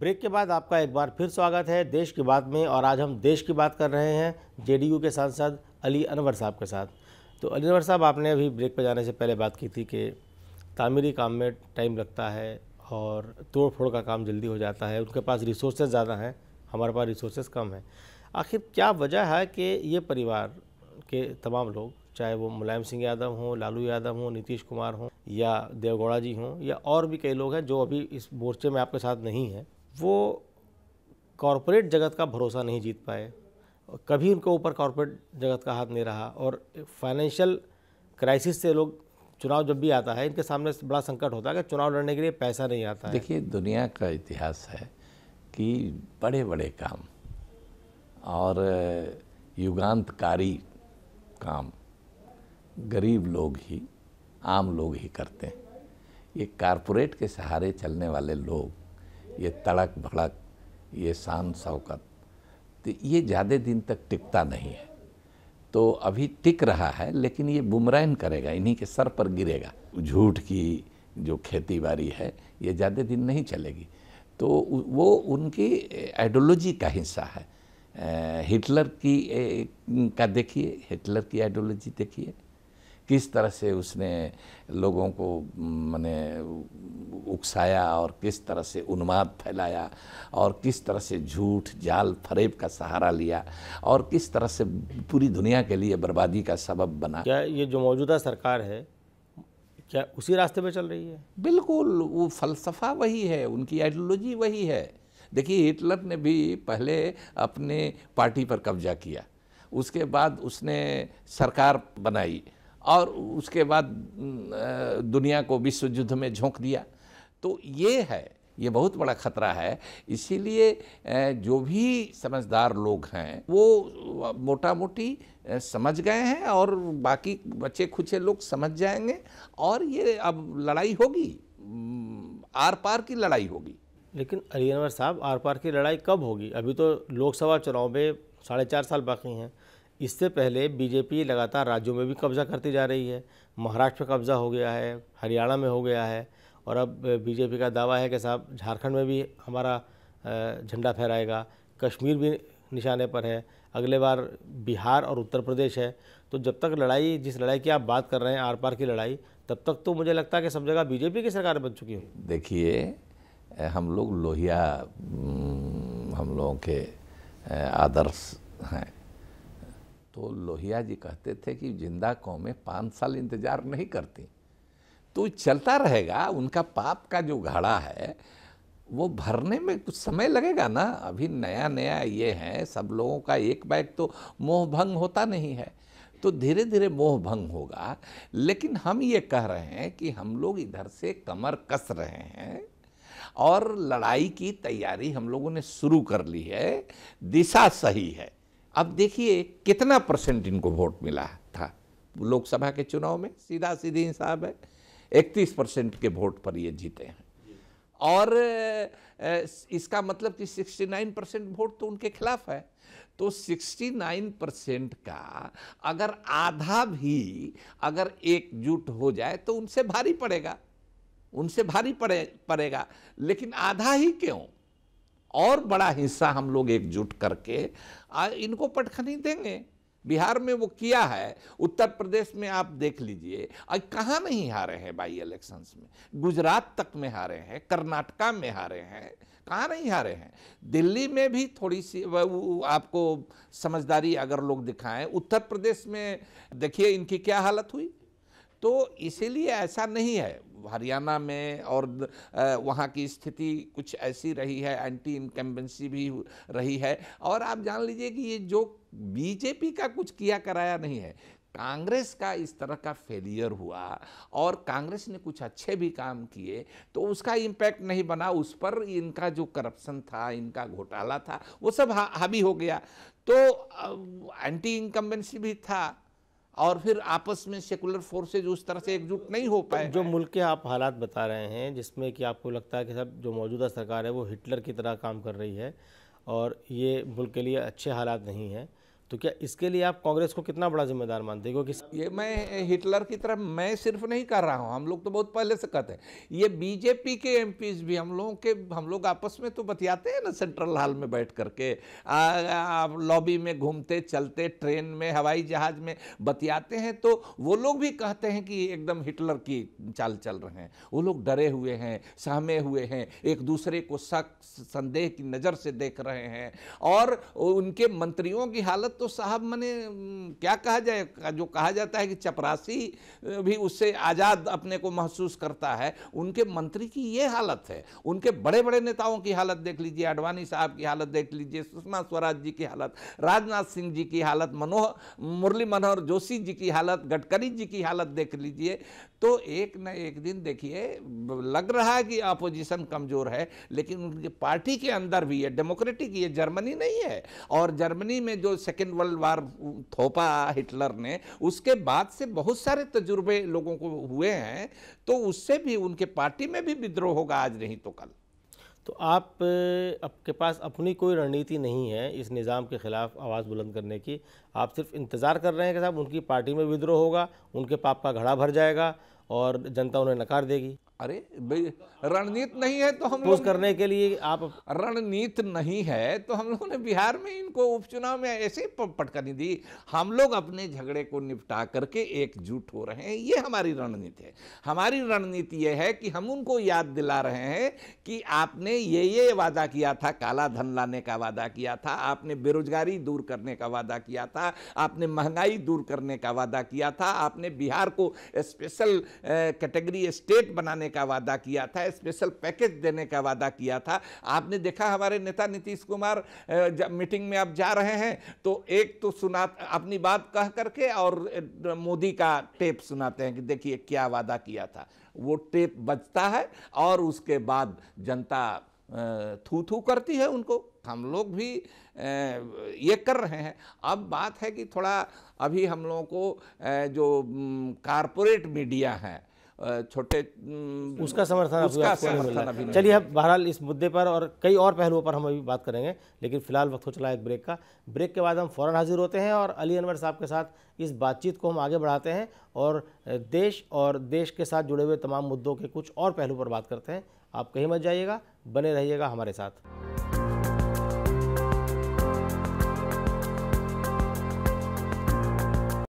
break के बाद आपका एक बार फिर स्वागत है देश की बात में और आज हम देश की बात कर रहे हैं जेडीयू के सांसद अली अनवर साहब के साथ तो अली अनवर साहब आपने अभी ब्रेक पर जाने से पहले बात की थी कि तामीरी काम में टाइम लगता है और तोड़ फोड़ का काम जल्दी हो जाता है उनके पास रिसोर्सेज ज़्यादा हैं हमारे पास रिसोर्सेज कम हैं आखिर क्या वजह है कि ये परिवार के तमाम लोग चाहे वो मुलायम सिंह यादव हों लालू यादव हों नीतीश कुमार हों या देवगौड़ा जी हों या और भी कई लोग हैं जो अभी इस मोर्चे में आपके साथ नहीं हैं वो कॉरपोरेट जगत का भरोसा नहीं जीत पाए कभी उनके ऊपर कॉरपोरेट जगत का हाथ नहीं रहा और फाइनेंशियल क्राइसिस से लोग चुनाव जब भी आता है इनके सामने बड़ा संकट होता है कि चुनाव लड़ने के लिए पैसा नहीं आता देखिए दुनिया का इतिहास है कि बड़े बड़े काम और युगांतकारी काम गरीब लोग ही आम लोग ही करते हैं ये कारपोरेट के सहारे चलने वाले लोग ये तड़क भड़क ये शान शौकत तो ये ज़्यादा दिन तक टिकता नहीं है तो अभी टिक रहा है लेकिन ये बुमराइन करेगा इन्हीं के सर पर गिरेगा झूठ की जो खेती बाड़ी है ये ज़्यादा दिन नहीं चलेगी तो वो उनकी आइडियोलॉजी का हिस्सा है हिटलर की का देखिए हिटलर की आइडियोलॉजी देखिए किस तरह से उसने लोगों को मैंने उकसाया और किस तरह से उन्माद फैलाया और किस तरह से झूठ जाल फरेब का सहारा लिया और किस तरह से पूरी दुनिया के लिए बर्बादी का सबब बना क्या ये जो मौजूदा सरकार है क्या उसी रास्ते पे चल रही है बिल्कुल वो फलसफा वही है उनकी आइडियोलॉजी वही है देखिए हिटलर ने भी पहले अपने पार्टी पर कब्जा किया उसके बाद उसने सरकार बनाई और उसके बाद दुनिया को विश्व युद्ध में झोंक दिया तो ये है ये बहुत बड़ा खतरा है इसीलिए जो भी समझदार लोग हैं वो मोटा मोटी समझ गए हैं और बाकी बचे खुचे लोग समझ जाएंगे और ये अब लड़ाई होगी आर पार की लड़ाई होगी लेकिन अली साहब आर पार की लड़ाई कब होगी अभी तो लोकसभा चुनाव में साढ़े चार साल बाकी हैं इससे पहले बीजेपी लगातार राज्यों में भी कब्जा करती जा रही है महाराष्ट्र में कब्जा हो गया है हरियाणा में हो गया है और अब बीजेपी का दावा है कि साहब झारखंड में भी हमारा झंडा फहराएगा कश्मीर भी निशाने पर है अगले बार बिहार और उत्तर प्रदेश है तो जब तक लड़ाई जिस लड़ाई की आप बात कर रहे हैं आर पार की लड़ाई तब तक तो मुझे लगता है कि सब जगह बीजेपी की सरकार बन चुकी होगी देखिए हम लोग लोहिया हम लोगों के आदर्श हैं तो लोहिया जी कहते थे कि जिंदा कौमें पाँच साल इंतज़ार नहीं करती तो चलता रहेगा उनका पाप का जो घड़ा है वो भरने में कुछ समय लगेगा ना अभी नया नया ये है सब लोगों का एक बैग तो मोह भंग होता नहीं है तो धीरे धीरे मोह भंग होगा लेकिन हम ये कह रहे हैं कि हम लोग इधर से कमर कस रहे हैं और लड़ाई की तैयारी हम लोगों ने शुरू कर ली है दिशा सही है अब देखिए कितना परसेंट इनको वोट मिला था लोकसभा के चुनाव में सीधा सीधे हिसाब है इकतीस परसेंट के वोट पर ये जीते हैं और इसका मतलब कि 69 परसेंट वोट तो उनके खिलाफ है तो 69 परसेंट का अगर आधा भी अगर एकजुट हो जाए तो उनसे भारी पड़ेगा उनसे भारी पड़े पड़ेगा लेकिन आधा ही क्यों और बड़ा हिस्सा हम लोग एकजुट करके आ, इनको पटखनी देंगे बिहार में वो किया है उत्तर प्रदेश में आप देख लीजिए आज कहाँ नहीं हारे हैं बाई इलेक्शंस में गुजरात तक में हारे हैं कर्नाटका में हारे हैं कहाँ नहीं हारे हैं दिल्ली में भी थोड़ी सी आपको समझदारी अगर लोग दिखाएं उत्तर प्रदेश में देखिए इनकी क्या हालत हुई तो इसीलिए ऐसा नहीं है हरियाणा में और वहाँ की स्थिति कुछ ऐसी रही है एंटी इनकम्बेंसी भी रही है और आप जान लीजिए कि ये जो बीजेपी का कुछ किया कराया नहीं है कांग्रेस का इस तरह का फेलियर हुआ और कांग्रेस ने कुछ अच्छे भी काम किए तो उसका इम्पैक्ट नहीं बना उस पर इनका जो करप्शन था इनका घोटाला था वो सब हावी हो गया तो एंटी इनकम्बेंसी भी था और फिर आपस में सेकुलर फोर्सेज उस तरह से एकजुट नहीं हो तो पाए जो मुल्क के आप हालात बता रहे हैं जिसमें कि आपको लगता है कि सब जो मौजूदा सरकार है वो हिटलर की तरह काम कर रही है और ये मुल्क के लिए अच्छे हालात नहीं हैं तो क्या इसके लिए आप कांग्रेस को कितना बड़ा जिम्मेदार मानते हो कि ये मैं हिटलर की तरफ मैं सिर्फ नहीं कर रहा हूँ हम लोग तो बहुत पहले से कहते हैं ये बीजेपी के एम भी हम लोगों के हम लोग आपस में तो बतियाते हैं ना सेंट्रल हॉल में बैठ करके लॉबी में घूमते चलते ट्रेन में हवाई जहाज में बतियाते हैं तो वो लोग भी कहते हैं कि एकदम हिटलर की चाल चल रहे हैं वो लोग डरे हुए हैं सहमे हुए हैं एक दूसरे को शक संदेह की नज़र से देख रहे हैं और उनके मंत्रियों की हालत तो साहब मैंने क्या कहा जाए जो कहा जाता है कि चपरासी भी उससे आज़ाद अपने को महसूस करता है उनके मंत्री की ये हालत है उनके बड़े बड़े नेताओं की हालत देख लीजिए अडवाणी साहब की हालत देख लीजिए सुषमा स्वराज जी की हालत राजनाथ सिंह जी की हालत मनोहर मुरली मनोहर जोशी जी की हालत गडकरी जी की हालत देख लीजिए तो एक न एक दिन देखिए लग रहा है कि अपोजिशन कमज़ोर है लेकिन उनकी पार्टी के अंदर भी है डेमोक्रेटिक ये जर्मनी नहीं है और जर्मनी में जो सेकेंड सेकेंड वर्ल्ड वार थोपा हिटलर ने उसके बाद से बहुत सारे तजुर्बे लोगों को हुए हैं तो उससे भी उनके पार्टी में भी विद्रोह होगा आज नहीं तो कल तो आप आपके पास अपनी कोई रणनीति नहीं है इस निज़ाम के ख़िलाफ़ आवाज़ बुलंद करने की आप सिर्फ इंतज़ार कर रहे हैं कि साहब उनकी पार्टी में विद्रोह होगा उनके पाप का घड़ा भर जाएगा और जनता उन्हें नकार देगी अरे भाई रणनीति नहीं है तो हम लोग करने के लिए आप रणनीति नहीं है तो हम लोगों ने बिहार में इनको उपचुनाव में ऐसे पटकनी दी हम लोग अपने झगड़े को निपटा करके एकजुट हो रहे हैं ये हमारी रणनीति है हमारी रणनीति यह है कि हम उनको याद दिला रहे हैं कि आपने ये ये वादा किया था काला धन लाने का वादा किया था आपने बेरोजगारी दूर करने का वादा किया था आपने महंगाई दूर करने का वादा किया था आपने बिहार को स्पेशल कैटेगरी स्टेट बनाने देने का वादा किया था स्पेशल पैकेज देने का वादा किया था आपने देखा हमारे नेता नीतीश कुमार मीटिंग में आप जा रहे हैं तो एक तो सुना अपनी बात कह करके और मोदी का टेप सुनाते हैं कि देखिए क्या वादा किया था वो टेप बजता है और उसके बाद जनता थू थू करती है उनको हम लोग भी ये कर रहे हैं अब बात है कि थोड़ा अभी हम लोगों को जो कारपोरेट मीडिया है छोटे उसका समर्थन उसका समर्थन चलिए अब बहरहाल इस मुद्दे पर और कई और पहलुओं पर हम अभी बात करेंगे लेकिन फिलहाल वक्त हो चला एक ब्रेक का ब्रेक के बाद हम फौरन हाजिर होते हैं और अली अनवर साहब के साथ इस बातचीत को हम आगे बढ़ाते हैं और देश और देश के साथ जुड़े हुए तमाम मुद्दों के कुछ और पहलू पर बात करते हैं आप कहीं मत जाइएगा बने रहिएगा हमारे साथ